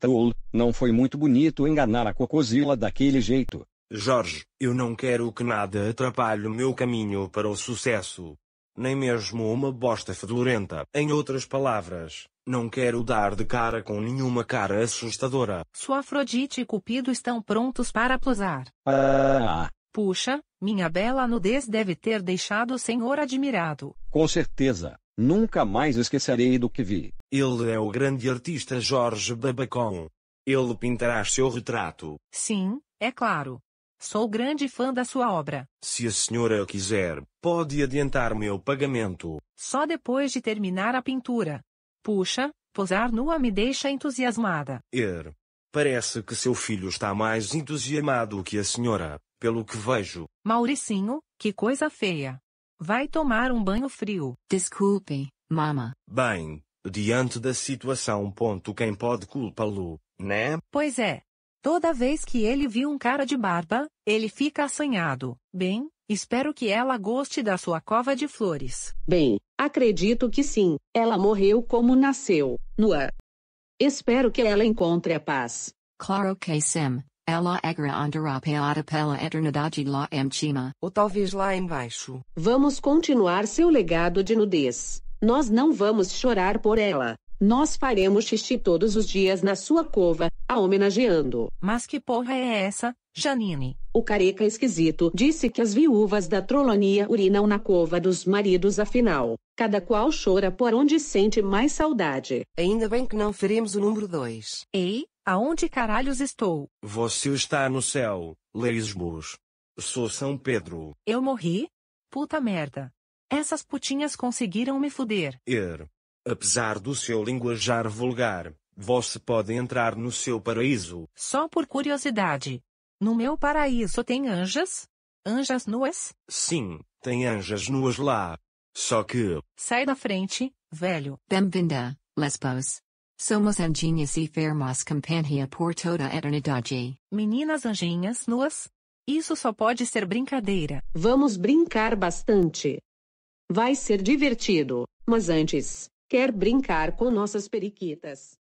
Taul, não foi muito bonito enganar a Cocosila daquele jeito. Jorge, eu não quero que nada atrapalhe o meu caminho para o sucesso. Nem mesmo uma bosta fedorenta. Em outras palavras, não quero dar de cara com nenhuma cara assustadora. Sua Afrodite e Cupido estão prontos para posar. Ah. Puxa, minha bela nudez deve ter deixado o senhor admirado. Com certeza. Nunca mais esquecerei do que vi. Ele é o grande artista Jorge Babacon. Ele pintará seu retrato. Sim, é claro. Sou grande fã da sua obra. Se a senhora quiser, pode adiantar meu pagamento. Só depois de terminar a pintura. Puxa, posar nua me deixa entusiasmada. Er. Parece que seu filho está mais entusiasmado que a senhora, pelo que vejo. Mauricinho, que coisa feia. Vai tomar um banho frio. Desculpe, mama. Bem, Diante da situação, ponto, quem pode culpá-lo, né? Pois é. Toda vez que ele viu um cara de barba, ele fica assanhado. Bem, espero que ela goste da sua cova de flores. Bem, acredito que sim. Ela morreu como nasceu, nua. Espero que ela encontre a paz. Claro que sim. Ela agra é andará peada pela eternidade lá em cima. Ou talvez lá embaixo. Vamos continuar seu legado de nudez. Nós não vamos chorar por ela. Nós faremos xixi todos os dias na sua cova, a homenageando. Mas que porra é essa, Janine? O careca esquisito disse que as viúvas da trolonia urinam na cova dos maridos afinal. Cada qual chora por onde sente mais saudade. Ainda bem que não faremos o número 2. Ei, aonde caralhos estou? Você está no céu, Leisbos. Sou São Pedro. Eu morri? Puta merda. Essas putinhas conseguiram me fuder. Er. Apesar do seu linguajar vulgar, você pode entrar no seu paraíso. Só por curiosidade. No meu paraíso tem anjas? Anjas nuas? Sim, tem anjas nuas lá. Só que. Sai da frente, velho. Bem-vinda, Lesbos. Somos anjinhas e fermos companhia por toda a eternidade. Meninas anjinhas nuas? Isso só pode ser brincadeira. Vamos brincar bastante. Vai ser divertido, mas antes, quer brincar com nossas periquitas?